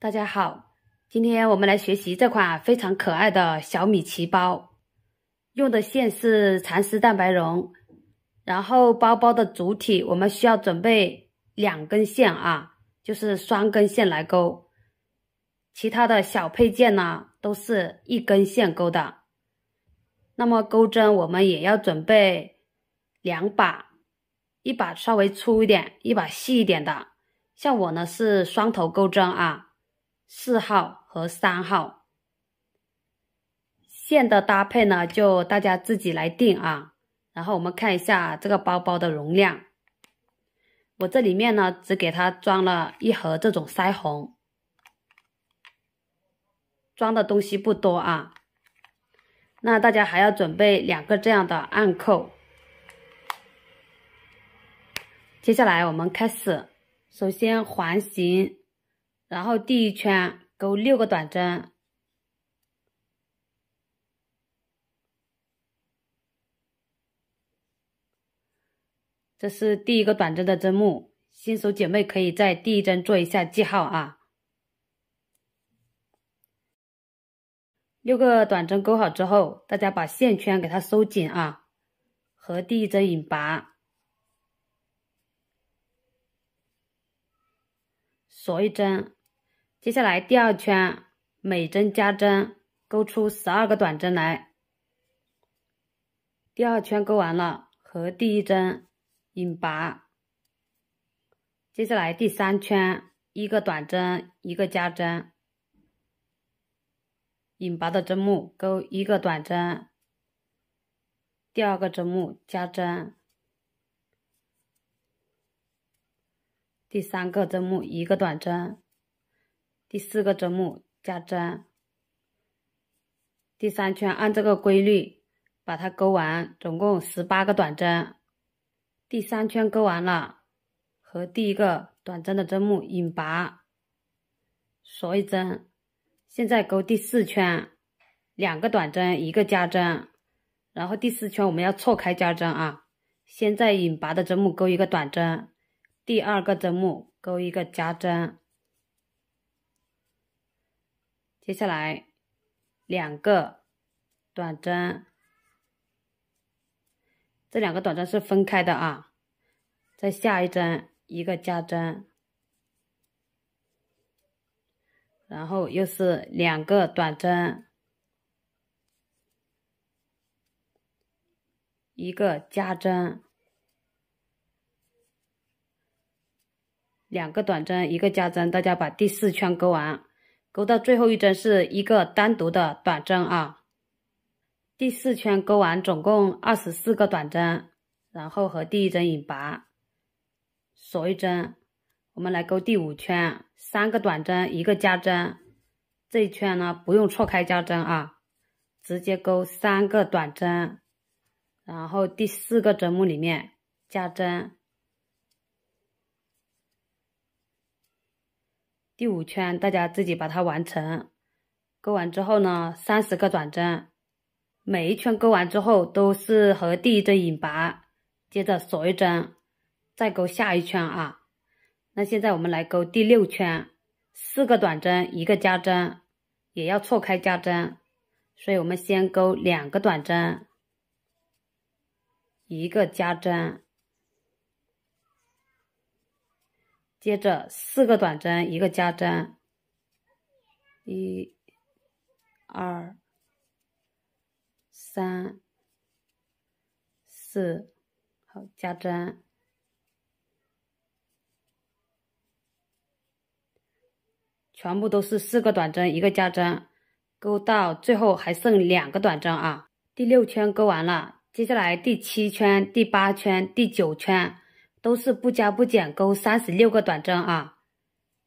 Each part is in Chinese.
大家好，今天我们来学习这款非常可爱的小米奇包，用的线是蚕丝蛋白绒，然后包包的主体我们需要准备两根线啊，就是双根线来钩，其他的小配件呢都是一根线钩的，那么钩针我们也要准备两把，一把稍微粗一点，一把细一点的，像我呢是双头钩针啊。四号和三号线的搭配呢，就大家自己来定啊。然后我们看一下这个包包的容量，我这里面呢只给它装了一盒这种腮红，装的东西不多啊。那大家还要准备两个这样的暗扣。接下来我们开始，首先环形。然后第一圈勾六个短针，这是第一个短针的针目，新手姐妹可以在第一针做一下记号啊。六个短针勾好之后，大家把线圈给它收紧啊，和第一针引拔，锁一针。接下来第二圈每针加针，钩出十二个短针来。第二圈钩完了，和第一针引拔。接下来第三圈一个短针一个加针，引拔的针目钩一个短针，第二个针目加针，第三个针目一个短针。第四个针目加针，第三圈按这个规律把它钩完，总共十八个短针。第三圈钩完了，和第一个短针的针目引拔锁一针。现在钩第四圈，两个短针一个加针，然后第四圈我们要错开加针啊。先在引拔的针目钩一个短针，第二个针目钩一个加针。接下来两个短针，这两个短针是分开的啊。再下一针一个加针，然后又是两个短针，一个加针，两个短针一个加针，大家把第四圈钩完。钩到最后一针是一个单独的短针啊，第四圈钩完总共二十四个短针，然后和第一针引拔锁一针，我们来钩第五圈，三个短针一个加针，这一圈呢不用错开加针啊，直接钩三个短针，然后第四个针目里面加针。第五圈，大家自己把它完成。钩完之后呢，三十个短针，每一圈钩完之后都是和第一针引拔，接着锁一针，再钩下一圈啊。那现在我们来钩第六圈，四个短针，一个加针，也要错开加针。所以我们先钩两个短针，一个加针。接着四个短针一个加针，一、二、三、四，好加针，全部都是四个短针一个加针，钩到最后还剩两个短针啊。第六圈钩完了，接下来第七圈、第八圈、第九圈。都是不加不减，钩三十六个短针啊，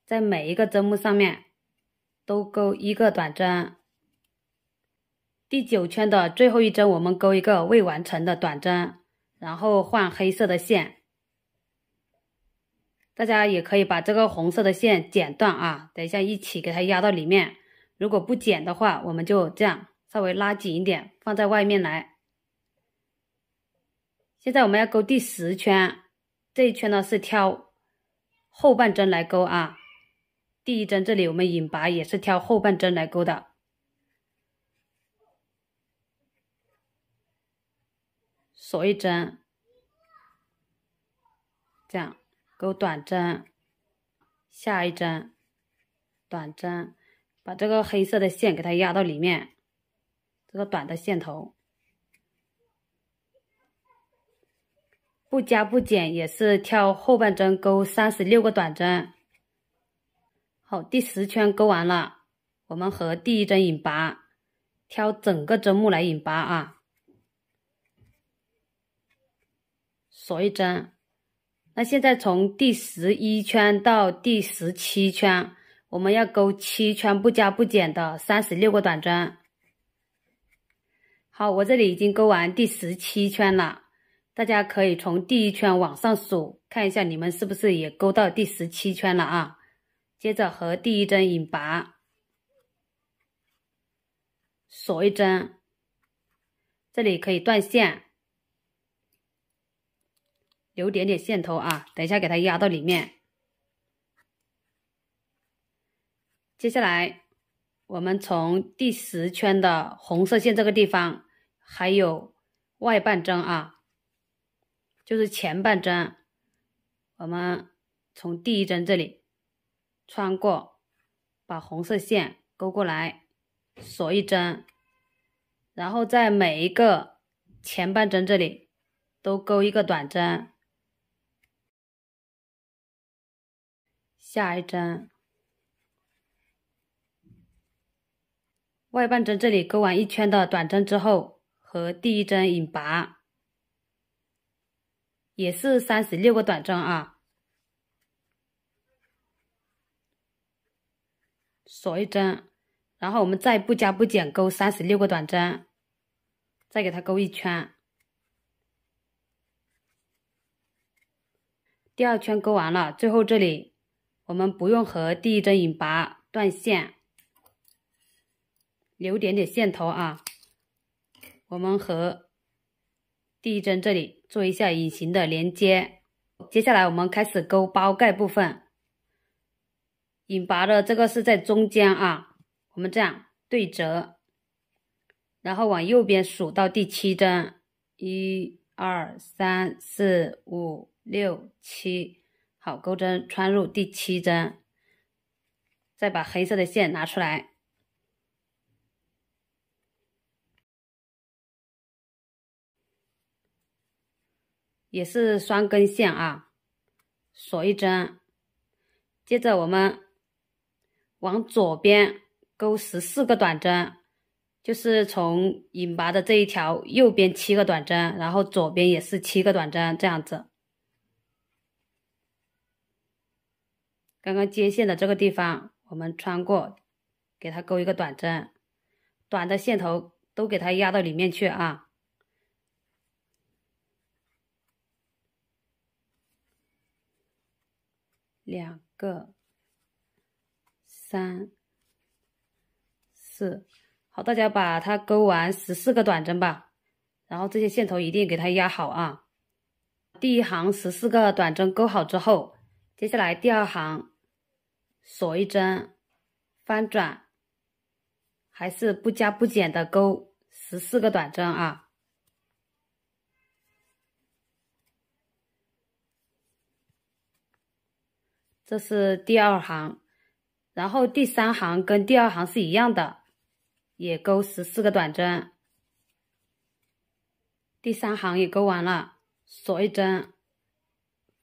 在每一个针目上面都钩一个短针。第九圈的最后一针，我们钩一个未完成的短针，然后换黑色的线。大家也可以把这个红色的线剪断啊，等一下一起给它压到里面。如果不剪的话，我们就这样稍微拉紧一点，放在外面来。现在我们要钩第十圈。这一圈呢是挑后半针来钩啊，第一针这里我们引拔也是挑后半针来钩的，锁一针，这样钩短针，下一针短针，把这个黑色的线给它压到里面，这个短的线头。不加不减，也是挑后半针钩三十六个短针。好，第十圈钩完了，我们和第一针引拔，挑整个针目来引拔啊，锁一针。那现在从第十一圈到第十七圈，我们要钩七圈不加不减的三十六个短针。好，我这里已经钩完第十七圈了。大家可以从第一圈往上数，看一下你们是不是也勾到第十七圈了啊？接着和第一针引拔，锁一针，这里可以断线，留点点线头啊，等一下给它压到里面。接下来我们从第十圈的红色线这个地方，还有外半针啊。就是前半针，我们从第一针这里穿过，把红色线勾过来锁一针，然后在每一个前半针这里都勾一个短针。下一针，外半针这里勾完一圈的短针之后，和第一针引拔。也是三十六个短针啊，锁一针，然后我们再不加不减钩三十六个短针，再给它钩一圈。第二圈钩完了，最后这里我们不用和第一针引拔断线，留点点线头啊，我们和。第一针这里做一下隐形的连接，接下来我们开始勾包盖部分。引拔的这个是在中间啊，我们这样对折，然后往右边数到第七针，一二三四五六七，好，钩针穿入第七针，再把黑色的线拿出来。也是双根线啊，锁一针，接着我们往左边钩十四个短针，就是从引拔的这一条右边七个短针，然后左边也是七个短针，这样子。刚刚接线的这个地方，我们穿过，给它钩一个短针，短的线头都给它压到里面去啊。两个，三，四，好，大家把它钩完十四个短针吧。然后这些线头一定给它压好啊。第一行十四个短针钩好之后，接下来第二行锁一针，翻转，还是不加不减的钩十四个短针啊。这是第二行，然后第三行跟第二行是一样的，也钩十四个短针。第三行也钩完了，锁一针，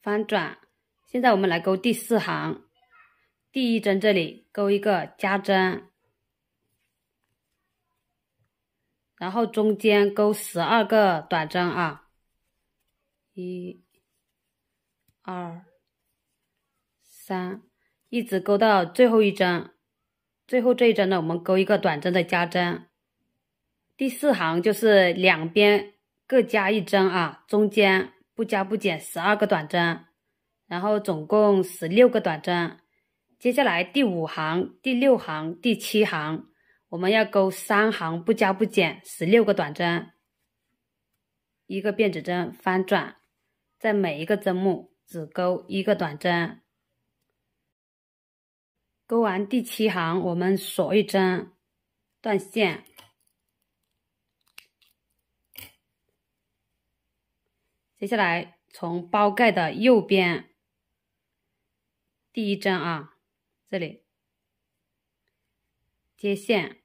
翻转。现在我们来钩第四行，第一针这里钩一个加针，然后中间钩十二个短针啊，一，二。三，一直钩到最后一针，最后这一针呢，我们钩一个短针的加针。第四行就是两边各加一针啊，中间不加不减，十二个短针，然后总共十六个短针。接下来第五行、第六行、第七行，我们要钩三行不加不减，十六个短针，一个辫子针翻转，在每一个针目只钩一个短针。钩完第七行，我们锁一针，断线。接下来从包盖的右边第一针啊，这里接线，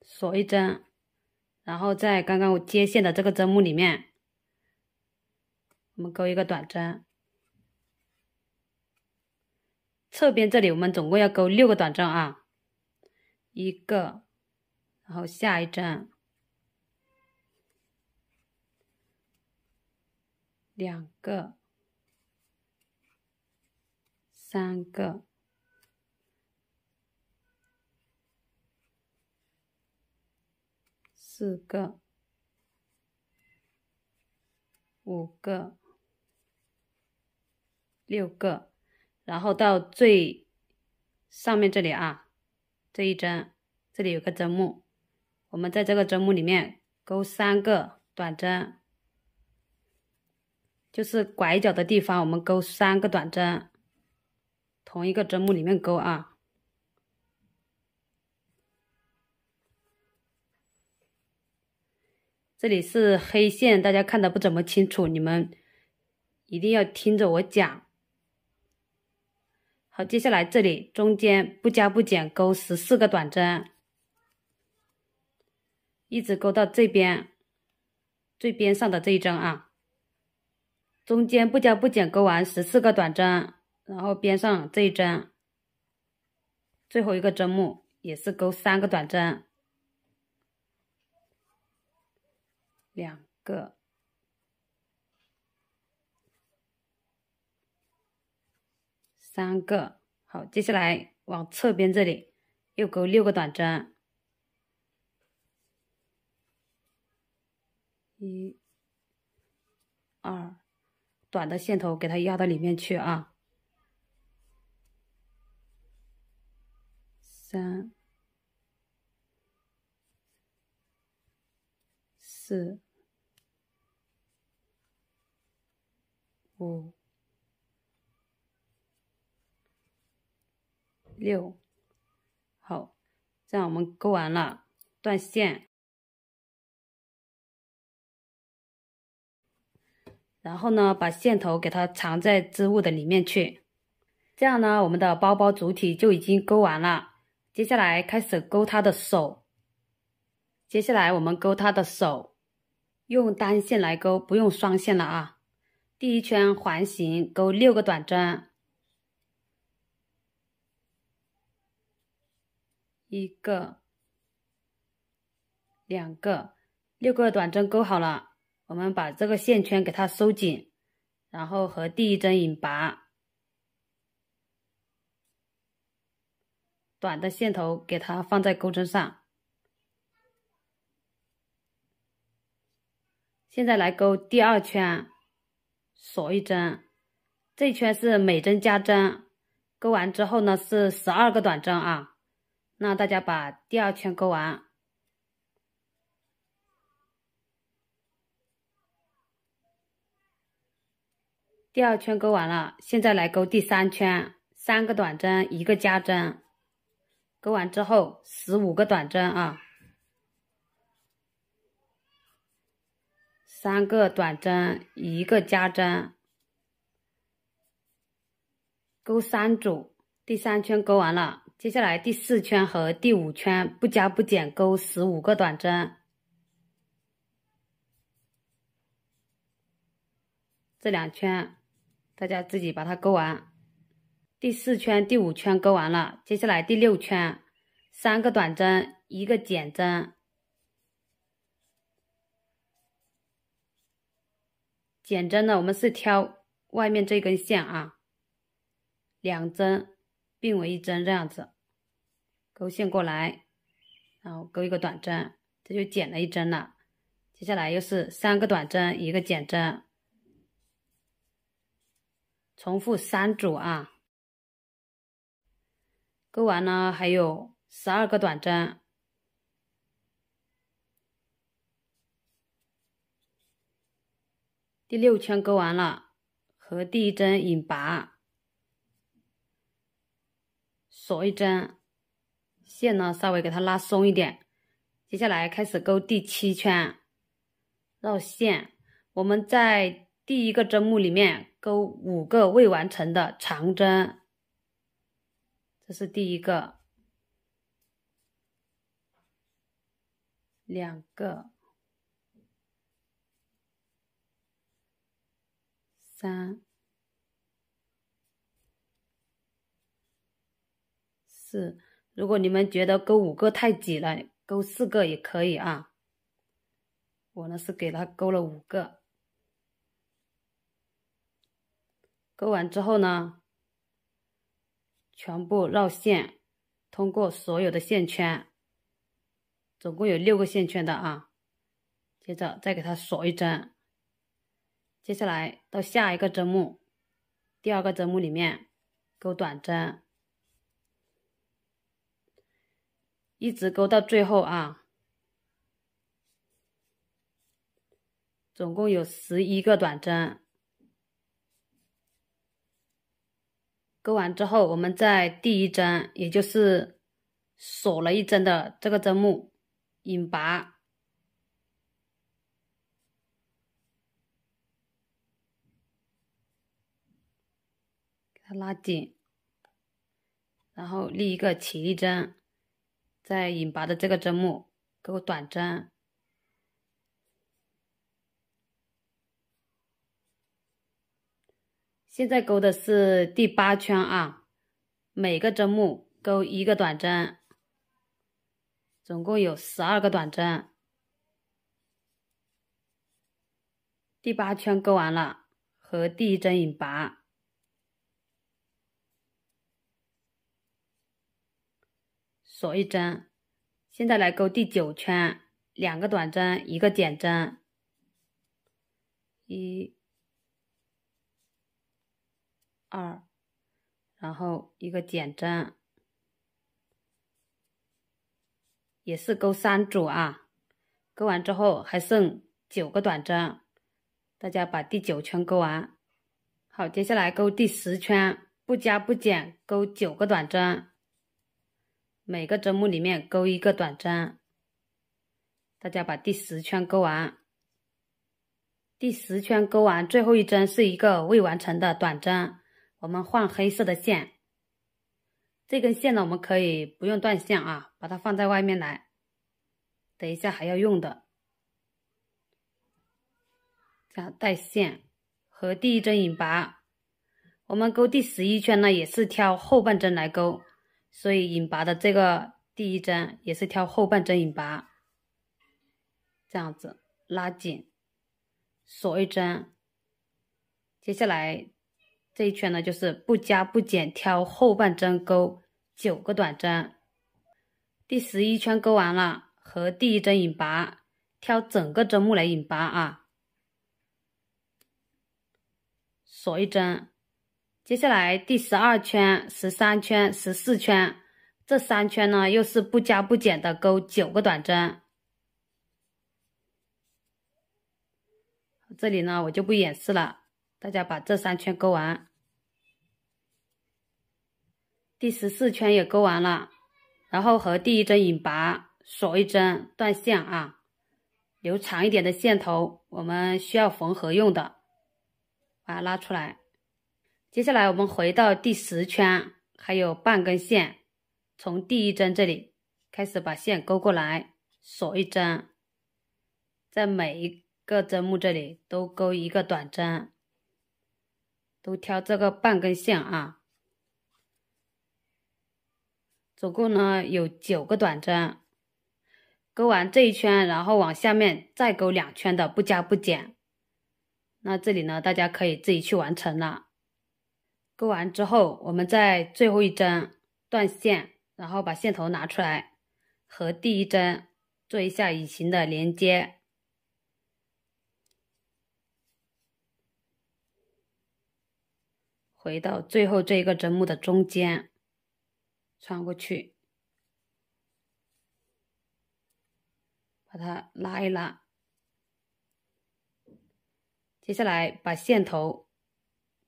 锁一针，然后在刚刚接线的这个针目里面。我们钩一个短针，侧边这里我们总共要钩六个短针啊，一个，然后下一针，两个，三个，四个，五个。六个，然后到最上面这里啊，这一针这里有个针目，我们在这个针目里面钩三个短针，就是拐角的地方，我们钩三个短针，同一个针目里面钩啊。这里是黑线，大家看的不怎么清楚，你们一定要听着我讲。好，接下来这里中间不加不减钩十四个短针，一直钩到这边最边上的这一针啊。中间不加不减钩完十四个短针，然后边上这一针，最后一个针目也是钩三个短针，两个。三个，好，接下来往侧边这里又勾六个短针，一、二，短的线头给它压到里面去啊，三、四、五。六，好，这样我们钩完了断线，然后呢，把线头给它藏在织物的里面去，这样呢，我们的包包主体就已经钩完了。接下来开始钩它的手，接下来我们钩它的手，用单线来钩，不用双线了啊。第一圈环形钩六个短针。一个、两个、六个短针钩好了，我们把这个线圈给它收紧，然后和第一针引拔短的线头给它放在钩针上。现在来钩第二圈，锁一针，这圈是每针加针，钩完之后呢是十二个短针啊。那大家把第二圈钩完，第二圈钩完了，现在来钩第三圈，三个短针一个加针，钩完之后十五个短针啊，三个短针一个加针，钩三组，第三圈钩完了。接下来第四圈和第五圈不加不减，钩十五个短针。这两圈大家自己把它钩完。第四圈、第五圈钩完了，接下来第六圈三个短针一个减针。减针呢，我们是挑外面这根线啊，两针并为一针这样子。勾线过来，然后勾一个短针，这就减了一针了。接下来又是三个短针，一个减针，重复三组啊。勾完了还有十二个短针，第六圈勾完了，和第一针引拔，锁一针。线呢，稍微给它拉松一点。接下来开始勾第七圈，绕线。我们在第一个针目里面勾五个未完成的长针，这是第一个，两个，三，四。如果你们觉得勾五个太挤了，勾四个也可以啊。我呢是给它勾了五个，勾完之后呢，全部绕线，通过所有的线圈，总共有六个线圈的啊。接着再给它锁一针，接下来到下一个针目，第二个针目里面钩短针。一直钩到最后啊，总共有十一个短针。钩完之后，我们在第一针，也就是锁了一针的这个针目，引拔，拉紧，然后立一个起立针。在引拔的这个针目，钩短针。现在钩的是第八圈啊，每个针目钩一个短针，总共有十二个短针。第八圈钩完了，和第一针引拔。锁一针，现在来钩第九圈，两个短针，一个减针，一、二，然后一个减针，也是钩三组啊。钩完之后还剩九个短针，大家把第九圈钩完。好，接下来钩第十圈，不加不减，钩九个短针。每个针目里面钩一个短针，大家把第十圈钩完。第十圈钩完最后一针是一个未完成的短针，我们换黑色的线。这根线呢，我们可以不用断线啊，把它放在外面来，等一下还要用的。这样带线和第一针引拔，我们钩第十一圈呢，也是挑后半针来钩。所以引拔的这个第一针也是挑后半针引拔，这样子拉紧锁一针。接下来这一圈呢就是不加不减挑后半针钩九个短针。第十一圈钩完了和第一针引拔挑整个针目来引拔啊，锁一针。接下来第十二圈、十三圈、十四圈，这三圈呢又是不加不减的钩九个短针。这里呢我就不演示了，大家把这三圈钩完，第十四圈也钩完了，然后和第一针引拔锁一针断线啊，留长一点的线头，我们需要缝合用的，把它拉出来。接下来我们回到第十圈，还有半根线，从第一针这里开始把线勾过来，锁一针，在每一个针目这里都勾一个短针，都挑这个半根线啊。总共呢有九个短针，勾完这一圈，然后往下面再勾两圈的，不加不减。那这里呢，大家可以自己去完成了。钩完之后，我们在最后一针断线，然后把线头拿出来，和第一针做一下隐形的连接。回到最后这一个针目的中间，穿过去，把它拉一拉。接下来把线头。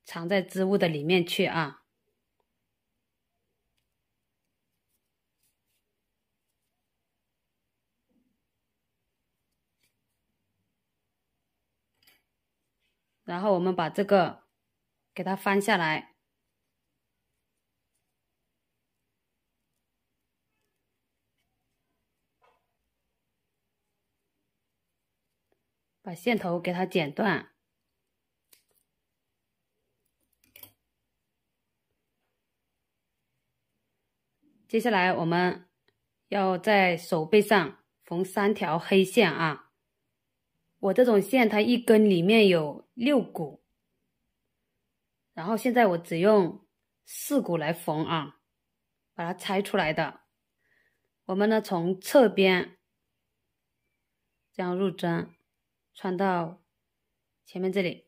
藏在织物的里面去啊，然后我们把这个给它翻下来，把线头给它剪断。接下来我们要在手背上缝三条黑线啊！我这种线它一根里面有六股，然后现在我只用四股来缝啊，把它拆出来的。我们呢从侧边这样入针，穿到前面这里。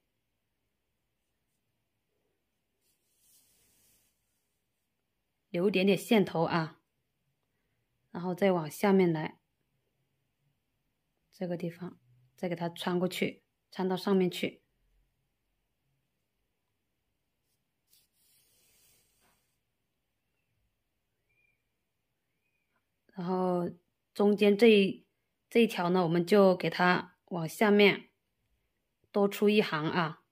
留点点线头啊，然后再往下面来，这个地方再给它穿过去，穿到上面去。然后中间这一这一条呢，我们就给它往下面多出一行啊。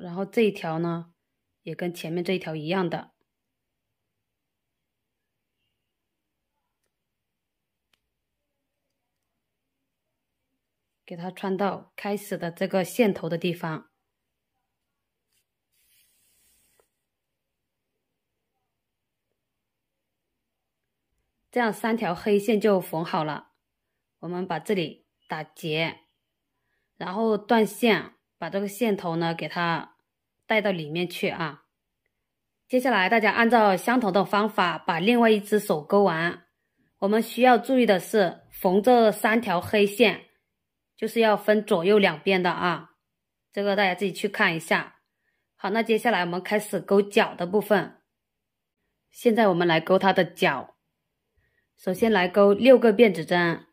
然后这一条呢，也跟前面这一条一样的，给它穿到开始的这个线头的地方，这样三条黑线就缝好了。我们把这里打结，然后断线。把这个线头呢，给它带到里面去啊。接下来大家按照相同的方法把另外一只手勾完。我们需要注意的是，缝这三条黑线就是要分左右两边的啊。这个大家自己去看一下。好，那接下来我们开始勾脚的部分。现在我们来勾它的脚，首先来勾六个辫子针，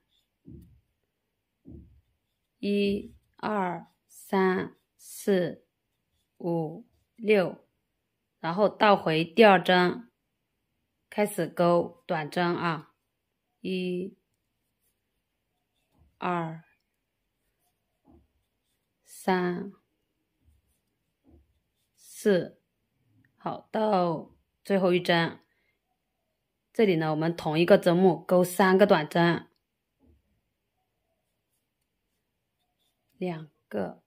一二。三四五六，然后倒回第二针，开始钩短针啊！一、二、三、四，好，到最后一针，这里呢，我们同一个针目钩三个短针，两个。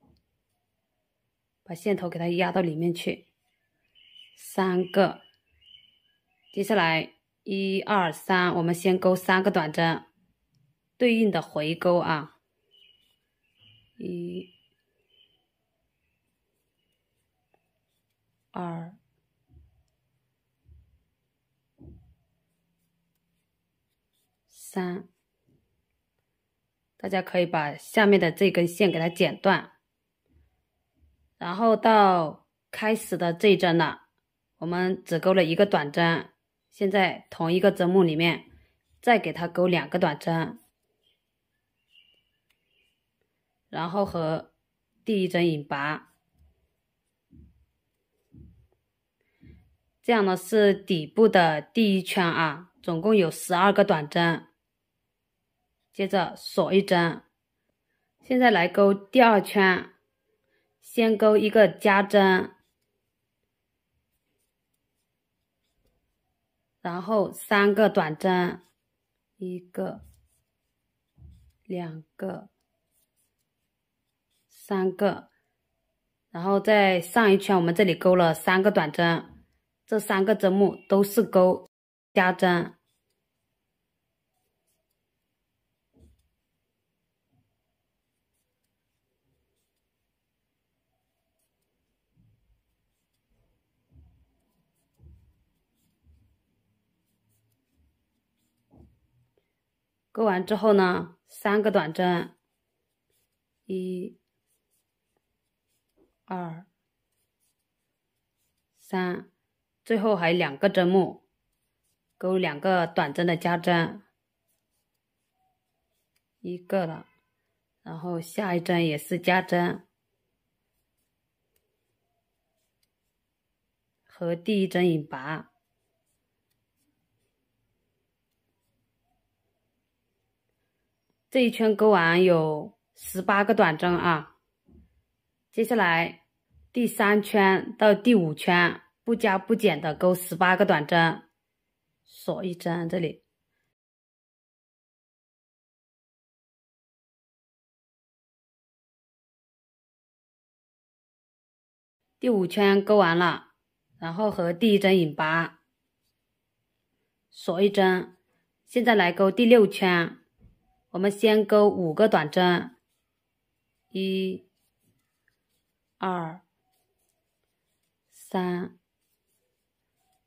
把线头给它压到里面去，三个，接下来一、二、三，我们先钩三个短针，对应的回钩啊，一、二、三，大家可以把下面的这根线给它剪断。然后到开始的这一针了，我们只钩了一个短针，现在同一个针目里面再给它钩两个短针，然后和第一针引拔，这样呢是底部的第一圈啊，总共有十二个短针，接着锁一针，现在来钩第二圈。先钩一个加针，然后三个短针，一个、两个、三个，然后再上一圈，我们这里钩了三个短针，这三个针目都是钩加针。钩完之后呢，三个短针，一、二、三，最后还有两个针目，钩两个短针的加针，一个了，然后下一针也是加针，和第一针引拔。这一圈钩完有十八个短针啊，接下来第三圈到第五圈不加不减的钩十八个短针，锁一针这里。第五圈钩完了，然后和第一针引拔，锁一针。现在来钩第六圈。我们先钩五个短针，一、二、三、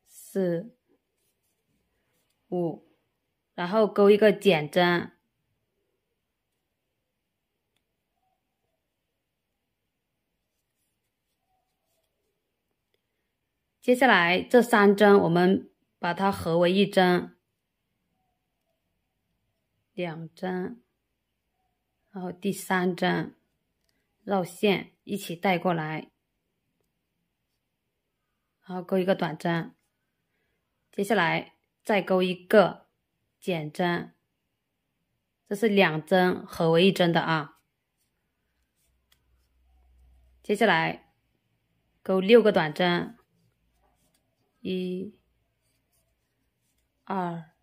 四、五，然后钩一个减针。接下来这三针我们把它合为一针。两针，然后第三针绕线一起带过来，然后钩一个短针，接下来再钩一个减针，这是两针合为一针的啊。接下来钩六个短针，一、二。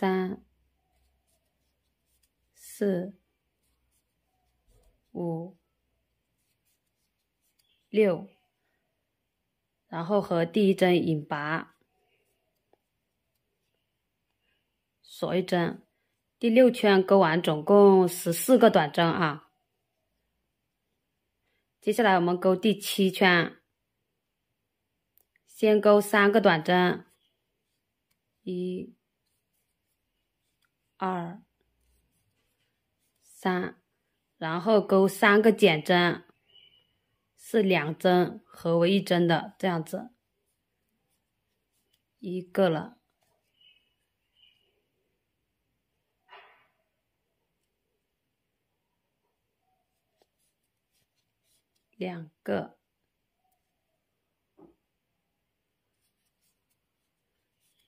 三、四、五、六，然后和第一针引拔锁一针，第六圈钩完总共十四个短针啊！接下来我们钩第七圈，先钩三个短针，一。二三，然后勾三个减针，是两针合为一针的这样子，一个了，两个，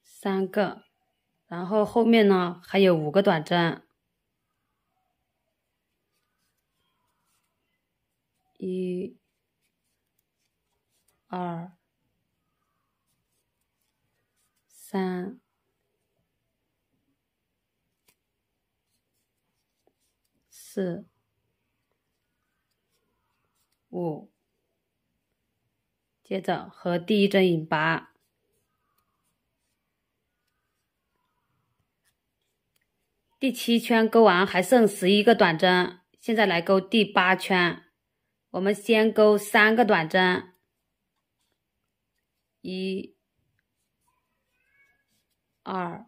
三个。然后后面呢还有五个短针，一、二、三、四、五，接着和第一针引拔。第七圈钩完还剩十一个短针，现在来钩第八圈。我们先钩三个短针，一、二、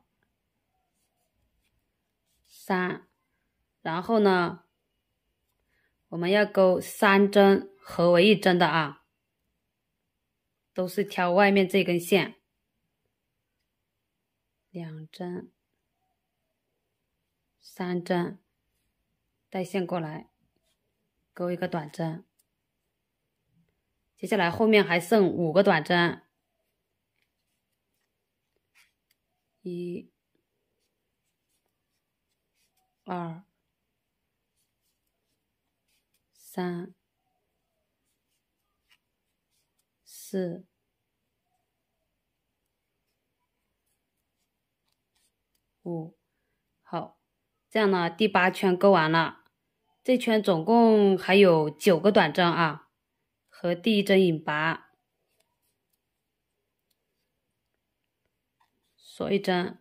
三，然后呢，我们要钩三针合为一针的啊，都是挑外面这根线，两针。三针带线过来，勾一个短针。接下来后面还剩五个短针，一、二、三、四、五。这样呢，第八圈钩完了，这圈总共还有九个短针啊，和第一针引拔锁一针。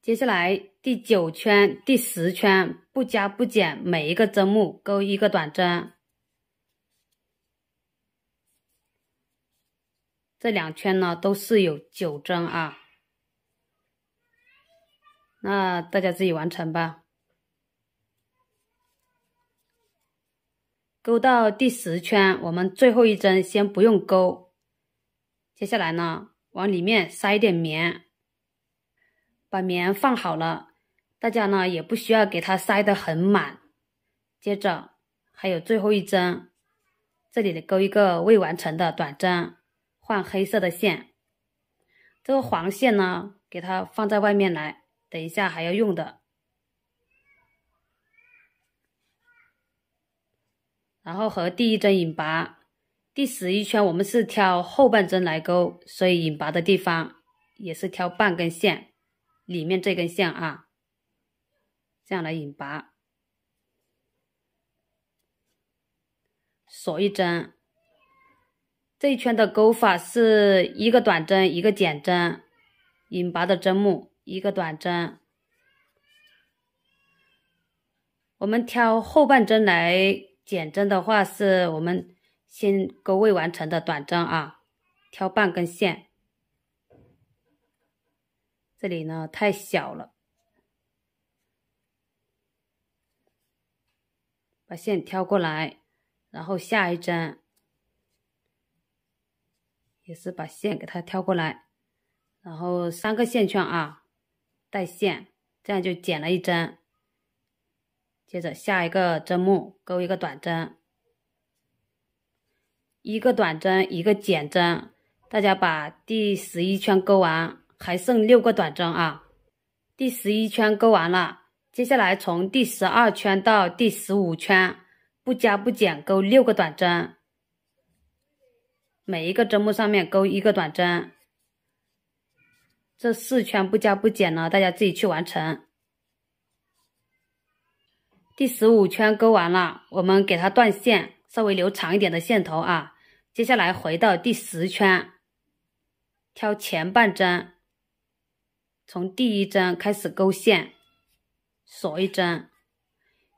接下来第九圈、第十圈不加不减，每一个针目钩一个短针。这两圈呢都是有九针啊。那大家自己完成吧。钩到第十圈，我们最后一针先不用钩。接下来呢，往里面塞一点棉，把棉放好了。大家呢也不需要给它塞得很满。接着还有最后一针，这里的钩一个未完成的短针，换黑色的线。这个黄线呢，给它放在外面来。等一下还要用的，然后和第一针引拔，第十一圈我们是挑后半针来钩，所以引拔的地方也是挑半根线，里面这根线啊，这样来引拔，锁一针，这一圈的钩法是一个短针一个减针，引拔的针目。一个短针，我们挑后半针来减针的话，是我们先钩未完成的短针啊，挑半根线，这里呢太小了，把线挑过来，然后下一针，也是把线给它挑过来，然后三个线圈啊。带线，这样就减了一针。接着下一个针目钩一个短针，一个短针一个减针。大家把第十一圈钩完，还剩六个短针啊。第十一圈钩完了，接下来从第十二圈到第十五圈不加不减钩六个短针，每一个针目上面钩一个短针。这四圈不加不减了，大家自己去完成。第十五圈钩完了，我们给它断线，稍微留长一点的线头啊。接下来回到第十圈，挑前半针，从第一针开始钩线，锁一针。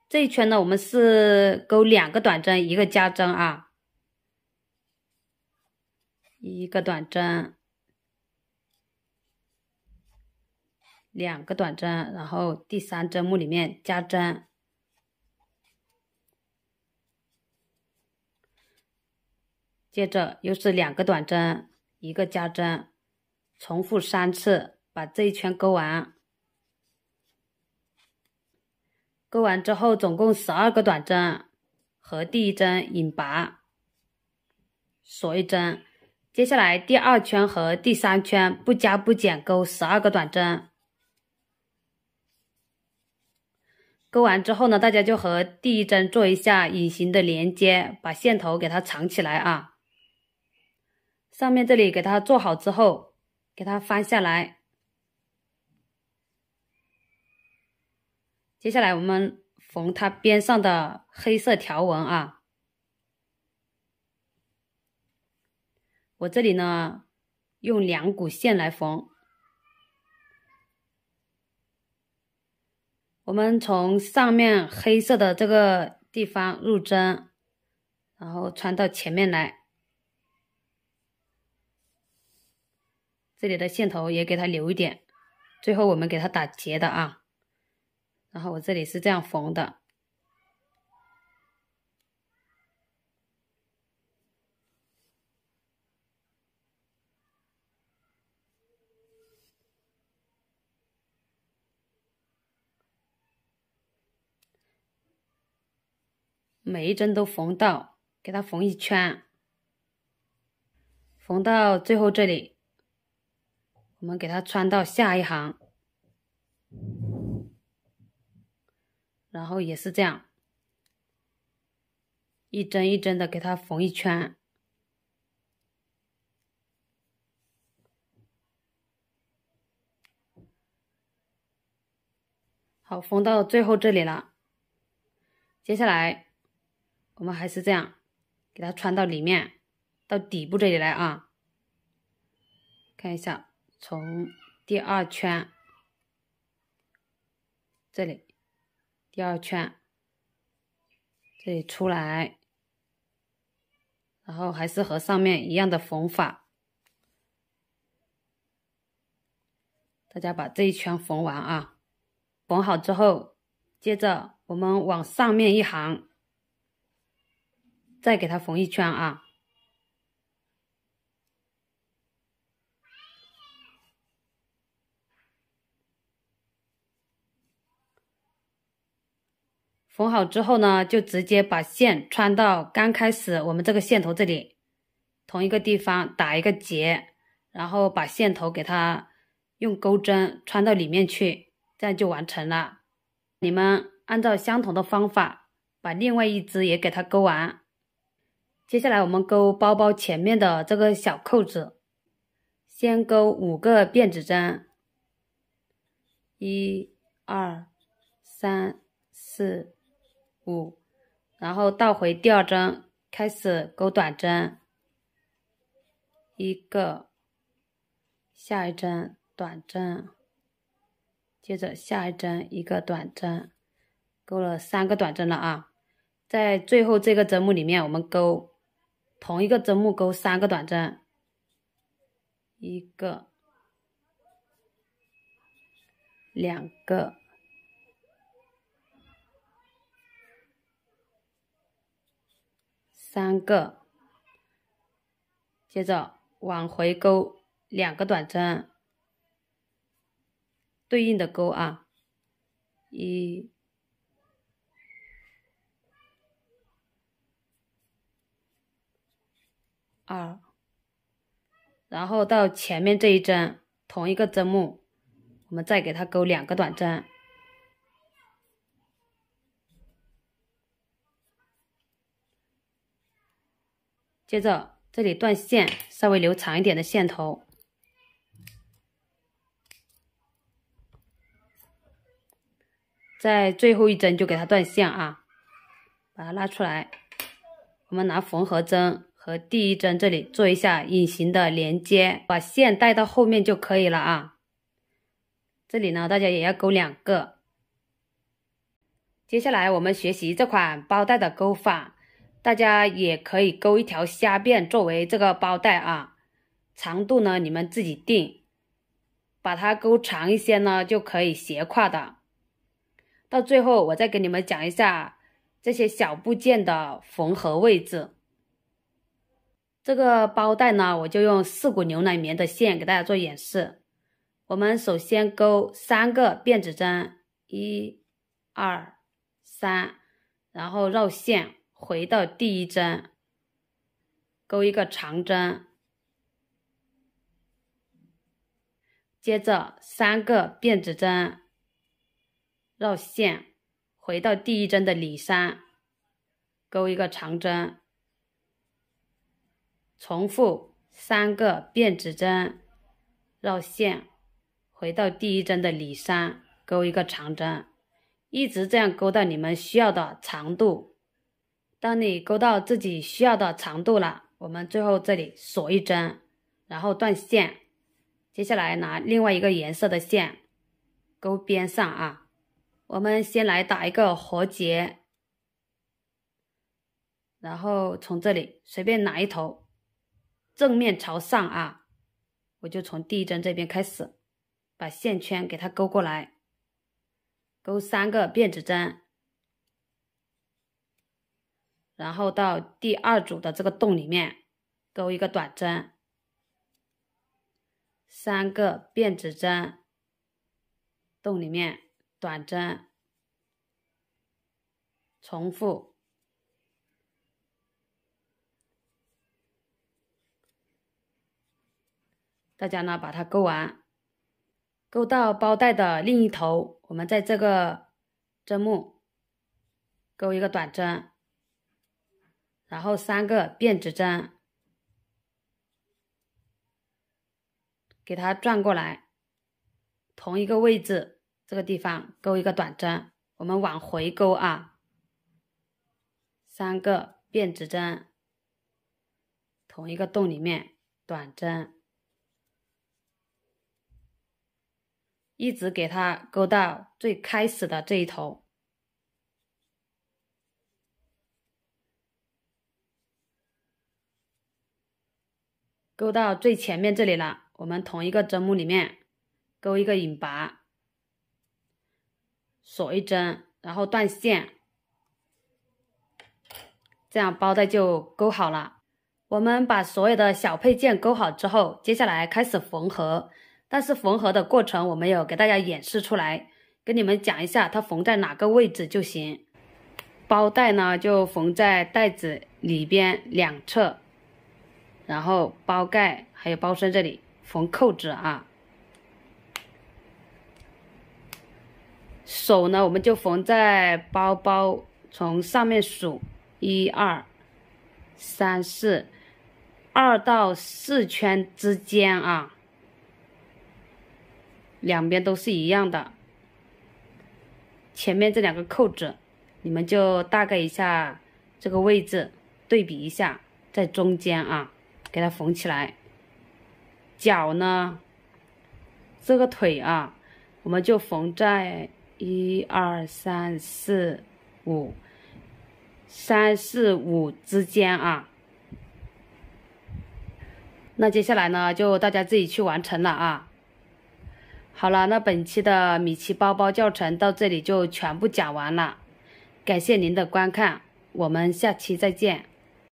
这一圈呢，我们是钩两个短针，一个加针啊，一个短针。两个短针，然后第三针目里面加针，接着又是两个短针，一个加针，重复三次，把这一圈钩完。钩完之后，总共十二个短针和第一针引拔，锁一针。接下来第二圈和第三圈不加不减钩十二个短针。钩完之后呢，大家就和第一针做一下隐形的连接，把线头给它藏起来啊。上面这里给它做好之后，给它翻下来。接下来我们缝它边上的黑色条纹啊。我这里呢，用两股线来缝。我们从上面黑色的这个地方入针，然后穿到前面来，这里的线头也给它留一点，最后我们给它打结的啊，然后我这里是这样缝的。每一针都缝到，给它缝一圈，缝到最后这里，我们给它穿到下一行，然后也是这样，一针一针的给它缝一圈，好，缝到最后这里了，接下来。我们还是这样，给它穿到里面，到底部这里来啊！看一下，从第二圈这里，第二圈这里出来，然后还是和上面一样的缝法。大家把这一圈缝完啊！缝好之后，接着我们往上面一行。再给它缝一圈啊，缝好之后呢，就直接把线穿到刚开始我们这个线头这里，同一个地方打一个结，然后把线头给它用钩针穿到里面去，这样就完成了。你们按照相同的方法，把另外一只也给它钩完。接下来我们钩包包前面的这个小扣子，先钩五个辫子针，一、二、三、四、五，然后倒回第二针，开始钩短针，一个，下一针短针，接着下一针一个短针，钩了三个短针了啊，在最后这个针目里面我们钩。同一个针目钩三个短针，一个，两个，三个，接着往回勾两个短针，对应的勾啊，一。二，然后到前面这一针，同一个针目，我们再给它钩两个短针。接着这里断线，稍微留长一点的线头，在最后一针就给它断线啊，把它拉出来，我们拿缝合针。和第一针这里做一下隐形的连接，把线带到后面就可以了啊。这里呢，大家也要钩两个。接下来我们学习这款包带的钩法，大家也可以勾一条虾辫作为这个包带啊。长度呢，你们自己定，把它钩长一些呢，就可以斜挎的。到最后，我再给你们讲一下这些小部件的缝合位置。这个包袋呢，我就用四股牛奶棉的线给大家做演示。我们首先钩三个辫子针，一、二、三，然后绕线回到第一针，钩一个长针，接着三个辫子针，绕线回到第一针的里三，钩一个长针。重复三个辫子针，绕线，回到第一针的里三，钩一个长针，一直这样钩到你们需要的长度。当你钩到自己需要的长度了，我们最后这里锁一针，然后断线。接下来拿另外一个颜色的线钩边上啊。我们先来打一个活结，然后从这里随便拿一头。正面朝上啊，我就从第一针这边开始，把线圈给它勾过来，勾三个辫子针，然后到第二组的这个洞里面勾一个短针，三个辫子针，洞里面短针，重复。大家呢把它钩完，钩到包带的另一头，我们在这个针目钩一个短针，然后三个辫子针，给它转过来，同一个位置这个地方钩一个短针，我们往回钩啊，三个辫子针，同一个洞里面短针。一直给它钩到最开始的这一头，钩到最前面这里了。我们同一个针目里面钩一个引拔，锁一针，然后断线，这样包带就钩好了。我们把所有的小配件钩好之后，接下来开始缝合。但是缝合的过程我没有给大家演示出来，跟你们讲一下它缝在哪个位置就行。包带呢就缝在袋子里边两侧，然后包盖还有包身这里缝扣子啊。手呢我们就缝在包包从上面数一二三四，二到四圈之间啊。两边都是一样的，前面这两个扣子，你们就大概一下这个位置，对比一下，在中间啊，给它缝起来。脚呢，这个腿啊，我们就缝在一二三四五三四五之间啊。那接下来呢，就大家自己去完成了啊。好了，那本期的米奇包包教程到这里就全部讲完了。感谢您的观看，我们下期再见。